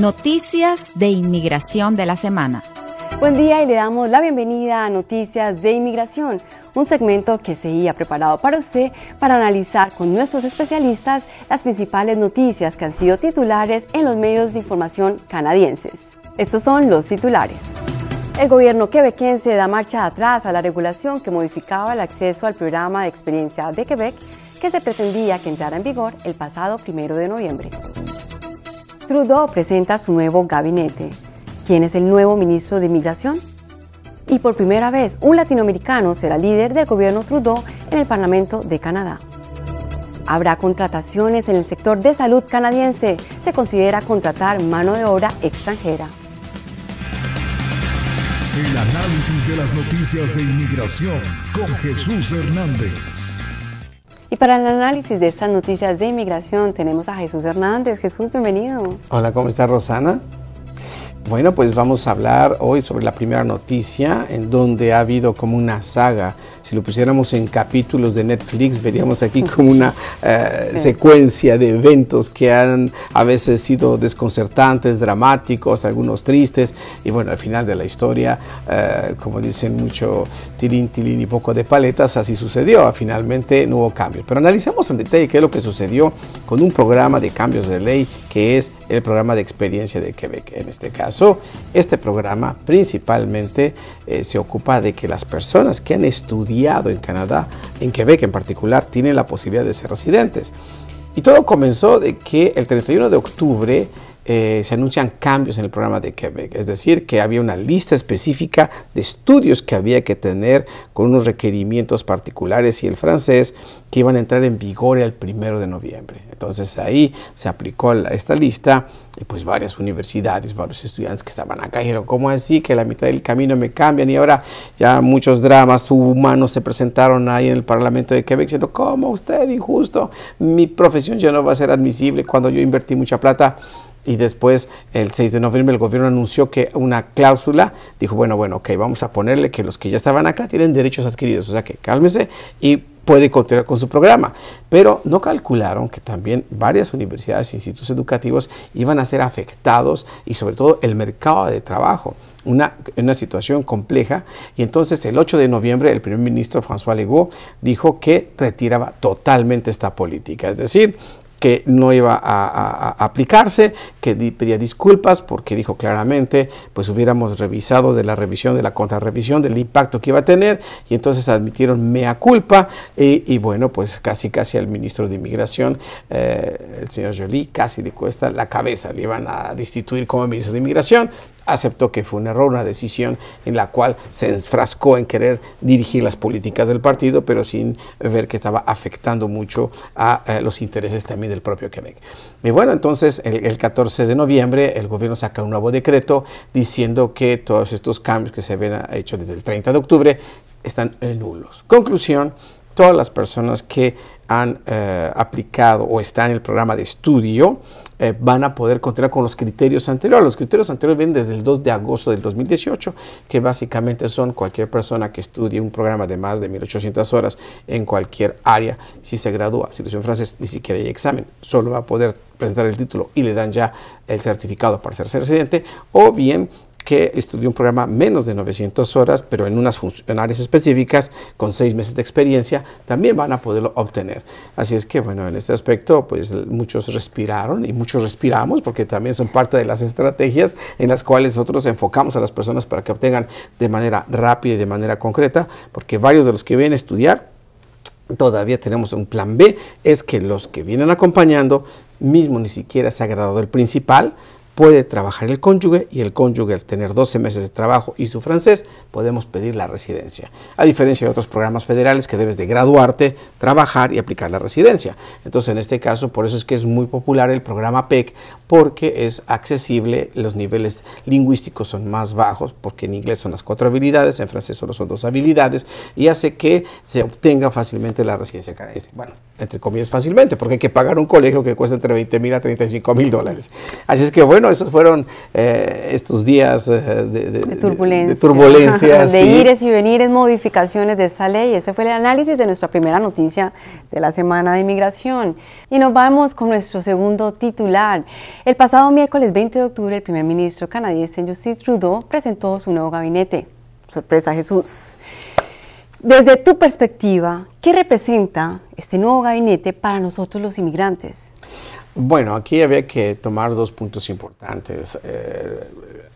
Noticias de Inmigración de la Semana. Buen día y le damos la bienvenida a Noticias de Inmigración, un segmento que se había preparado para usted para analizar con nuestros especialistas las principales noticias que han sido titulares en los medios de información canadienses. Estos son los titulares. El gobierno quebequense da marcha atrás a la regulación que modificaba el acceso al programa de experiencia de Quebec que se pretendía que entrara en vigor el pasado primero de noviembre. Trudeau presenta su nuevo gabinete. ¿Quién es el nuevo ministro de Inmigración? Y por primera vez, un latinoamericano será líder del gobierno Trudeau en el Parlamento de Canadá. Habrá contrataciones en el sector de salud canadiense. Se considera contratar mano de obra extranjera. El análisis de las noticias de inmigración con Jesús Hernández. Y para el análisis de estas noticias de inmigración tenemos a Jesús Hernández. Jesús, bienvenido. Hola, ¿cómo está Rosana? Bueno, pues vamos a hablar hoy sobre la primera noticia en donde ha habido como una saga. Si lo pusiéramos en capítulos de Netflix, veríamos aquí como una eh, secuencia de eventos que han a veces sido desconcertantes, dramáticos, algunos tristes. Y bueno, al final de la historia, eh, como dicen mucho tirín, tirín y poco de paletas, así sucedió. Finalmente no hubo cambio. Pero analicemos en detalle qué es lo que sucedió con un programa de cambios de ley que es el programa de experiencia de Quebec. En este caso, este programa principalmente eh, se ocupa de que las personas que han estudiado en Canadá, en Quebec en particular, tienen la posibilidad de ser residentes. Y todo comenzó de que el 31 de octubre eh, se anuncian cambios en el programa de Quebec, es decir, que había una lista específica de estudios que había que tener con unos requerimientos particulares y el francés que iban a entrar en vigor el primero de noviembre. Entonces ahí se aplicó esta lista y pues varias universidades, varios estudiantes que estaban acá dijeron, ¿cómo así que la mitad del camino me cambian? Y ahora ya muchos dramas humanos se presentaron ahí en el Parlamento de Quebec diciendo, ¿cómo usted injusto? Mi profesión ya no va a ser admisible cuando yo invertí mucha plata y después el 6 de noviembre el gobierno anunció que una cláusula dijo, bueno, bueno, ok, vamos a ponerle que los que ya estaban acá tienen derechos adquiridos, o sea que cálmese y puede continuar con su programa. Pero no calcularon que también varias universidades e institutos educativos iban a ser afectados y sobre todo el mercado de trabajo. Una, una situación compleja y entonces el 8 de noviembre el primer ministro François Legault dijo que retiraba totalmente esta política, es decir, que no iba a, aplicarse, que pedía disculpas porque dijo claramente, pues hubiéramos revisado de la revisión, de la contrarrevisión, del impacto que iba a tener, y entonces admitieron mea culpa, y, bueno, pues casi casi al ministro de Inmigración, eh, el señor Jolie, casi le cuesta la cabeza, le iban a destituir como ministro de Inmigración, aceptó que fue un error, una decisión en la cual se enfrascó en querer dirigir las políticas del partido, pero sin ver que estaba afectando mucho a eh, los intereses también del propio Quebec. Y bueno, entonces el, 14 de noviembre el gobierno saca un nuevo decreto diciendo que todos estos cambios que se habían hecho desde el 30 de octubre están nulos. Conclusión, todas las personas que han eh, aplicado o están en el programa de estudio eh, van a poder contar con los criterios anteriores. Los criterios anteriores vienen desde el 2 de agosto del 2018, que básicamente son cualquier persona que estudie un programa de más de 1.800 horas en cualquier área, si se gradúa, si lo francés, ni siquiera hay examen, solo va a poder presentar el título y le dan ya el certificado para ser residente, o bien que estudió un programa menos de 900 horas, pero en unas funcionales específicas, con seis meses de experiencia, también van a poderlo obtener. Así es que, bueno, en este aspecto, pues muchos respiraron y muchos respiramos, porque también son parte de las estrategias en las cuales nosotros enfocamos a las personas para que obtengan de manera rápida y de manera concreta, porque varios de los que vienen a estudiar, todavía tenemos un plan B, es que los que vienen acompañando mismo ni siquiera se ha graduado el principal, puede trabajar el cónyuge y el cónyuge al tener 12 meses de trabajo y su francés, podemos pedir la residencia. A diferencia de otros programas federales que debes de graduarte, trabajar y aplicar la residencia. Entonces, en este caso, por eso es que es muy popular el programa PEC porque es accesible, los niveles lingüísticos son más bajos porque en inglés son las cuatro habilidades, en francés solo son dos habilidades y hace que se obtenga fácilmente la residencia canadiense. Bueno, entre comillas fácilmente porque hay que pagar un colegio que cuesta entre 20 mil a 35 mil dólares. Así es que bueno, esos fueron eh, estos días eh, de, de, de, De, ires y venires, modificaciones de esta ley. Ese fue el análisis de nuestra primera noticia de la Semana de Inmigración. Y nos vamos con nuestro segundo titular. El pasado miércoles 20 de octubre, el primer ministro canadiense Justin Trudeau presentó su nuevo gabinete. Sorpresa, Jesús. Desde tu perspectiva, ¿qué representa este nuevo gabinete para nosotros los inmigrantes? Bueno, aquí había que tomar dos puntos importantes. Eh,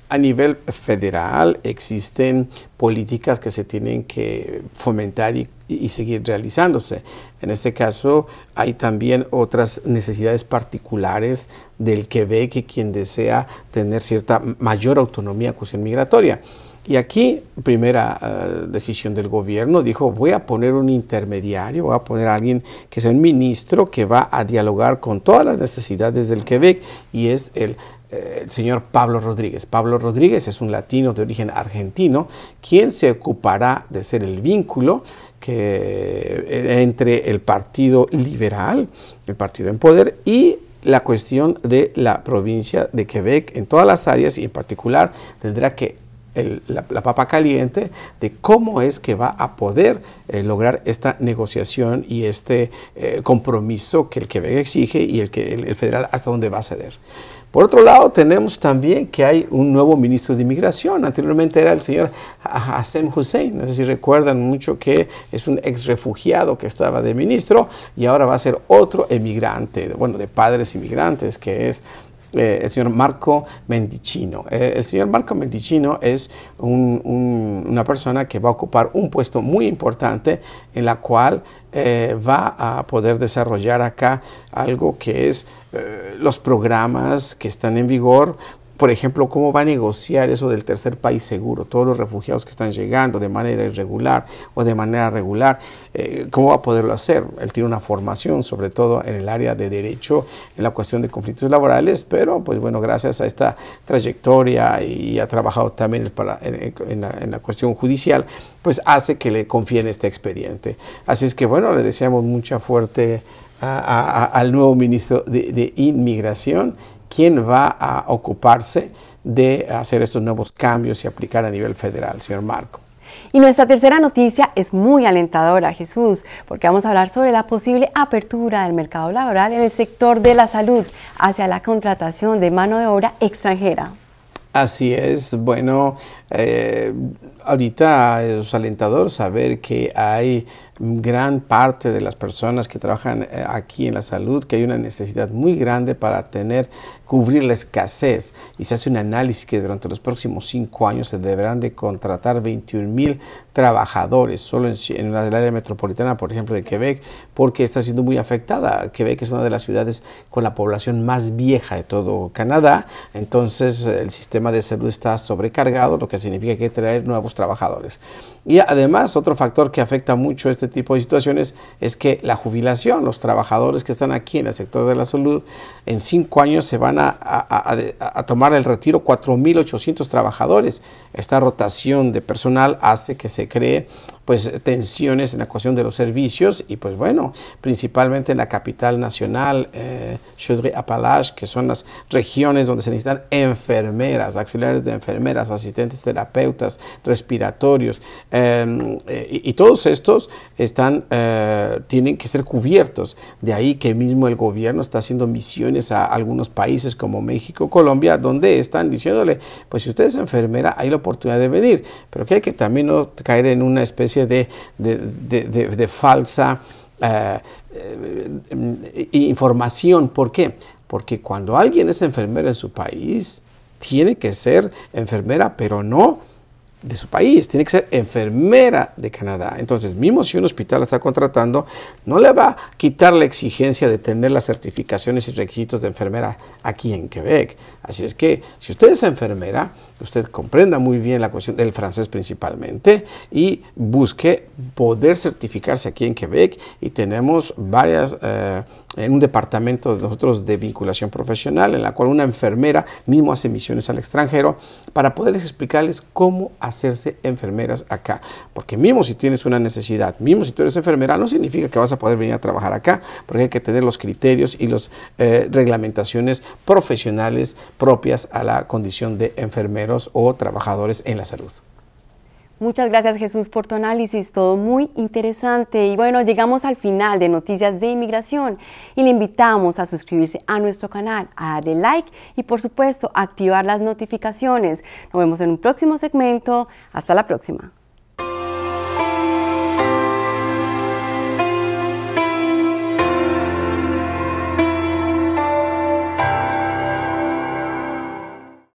a nivel federal existen políticas que se tienen que fomentar y, seguir realizándose. En este caso hay también otras necesidades particulares del que ve que quien desea tener cierta mayor autonomía en cuestión migratoria. Y aquí, primera eh, decisión del gobierno, dijo, voy a poner un intermediario, voy a poner a alguien que sea un ministro que va a dialogar con todas las necesidades del Quebec y es el eh, señor Pablo Rodríguez. Pablo Rodríguez es un latino de origen argentino, quien se ocupará de ser el vínculo que, eh, entre el Partido Liberal, el Partido en Poder, y la cuestión de la provincia de Quebec en todas las áreas y en particular tendrá que la, papa caliente de cómo es que va a poder eh, lograr esta negociación y este eh, compromiso que el Quebec exige y el, que, el, federal hasta dónde va a ceder. Por otro lado, tenemos también que hay un nuevo ministro de Inmigración. Anteriormente era el señor Hassem Hussein. No sé si recuerdan mucho que es un ex refugiado que estaba de ministro y ahora va a ser otro emigrante, bueno, de padres inmigrantes, que es eh, el señor Marco Mendicino. Eh, el señor Marco Mendicino es una persona que va a ocupar un puesto muy importante en la cual eh, va a poder desarrollar acá algo que es los programas que están en vigor por ejemplo, cómo va a negociar eso del tercer país seguro, todos los refugiados que están llegando de manera irregular o de manera regular, eh, cómo va a poderlo hacer. Él tiene una formación, sobre todo en el área de derecho, en la cuestión de conflictos laborales, pero pues bueno, gracias a esta trayectoria y ha trabajado también en, la, cuestión judicial, pues hace que le confíe en este expediente. Así es que bueno, le deseamos mucha fuerte... al nuevo ministro de, Inmigración quién va a ocuparse de hacer estos nuevos cambios y aplicar a nivel federal, señor Marco. Y nuestra tercera noticia es muy alentadora, Jesús, porque vamos a hablar sobre la posible apertura del mercado laboral en el sector de la salud hacia la contratación de mano de obra extranjera. Así es, bueno, eh, ahorita es alentador saber que hay gran parte de las personas que trabajan eh, aquí en la salud, que hay una necesidad muy grande para tener, cubrir la escasez. Y se hace un análisis que durante los próximos cinco años se deberán de contratar 21 mil trabajadores solo en, en el área metropolitana, por ejemplo, de Quebec, porque está siendo muy afectada. Quebec es una de las ciudades con la población más vieja de todo Canadá. Entonces, el sistema de salud está sobrecargado, lo que significa que hay que traer nuevos trabajadores. Y además, otro factor que afecta mucho este tipo de situaciones es que la jubilación, los trabajadores que están aquí en el sector de la salud, en cinco años se van a, tomar el retiro 4.800 trabajadores. Esta rotación de personal hace que se cree pues tensiones en la cuestión de los servicios y pues bueno, principalmente en la capital nacional, eh, Apalache, que son las regiones donde se necesitan enfermeras, auxiliares de enfermeras, asistentes terapeutas, respiratorios em, eh, y, todos estos están, eh, tienen que ser cubiertos. De ahí que mismo el gobierno está haciendo misiones a algunos países como México, Colombia, donde están diciéndole, pues si usted es enfermera hay la oportunidad de venir, pero que hay que también no caer en una especie de, falsa eh, eh, información. ¿Por qué? Porque cuando alguien es enfermera en su país, tiene que ser enfermera, pero no de su país, tiene que ser enfermera de Canadá. Entonces, mismo si un hospital la está contratando, no le va a quitar la exigencia de tener las certificaciones y requisitos de enfermera aquí en Quebec. Así es que, si usted es enfermera, usted comprenda muy bien la cuestión del francés principalmente y busque poder certificarse aquí en Quebec y tenemos varias... Eh, en un departamento de nosotros de vinculación profesional, en la cual una enfermera mismo hace misiones al extranjero para poderles explicarles cómo hacer hacerse enfermeras acá. Porque mismo si tienes una necesidad, mismo si tú eres enfermera, no significa que vas a poder venir a trabajar acá, porque hay que tener los criterios y las eh, reglamentaciones profesionales propias a la condición de enfermeros o trabajadores en la salud. Muchas gracias Jesús por tu análisis, todo muy interesante. Y bueno, llegamos al final de Noticias de Inmigración y le invitamos a suscribirse a nuestro canal, a darle like y por supuesto activar las notificaciones. Nos vemos en un próximo segmento. Hasta la próxima.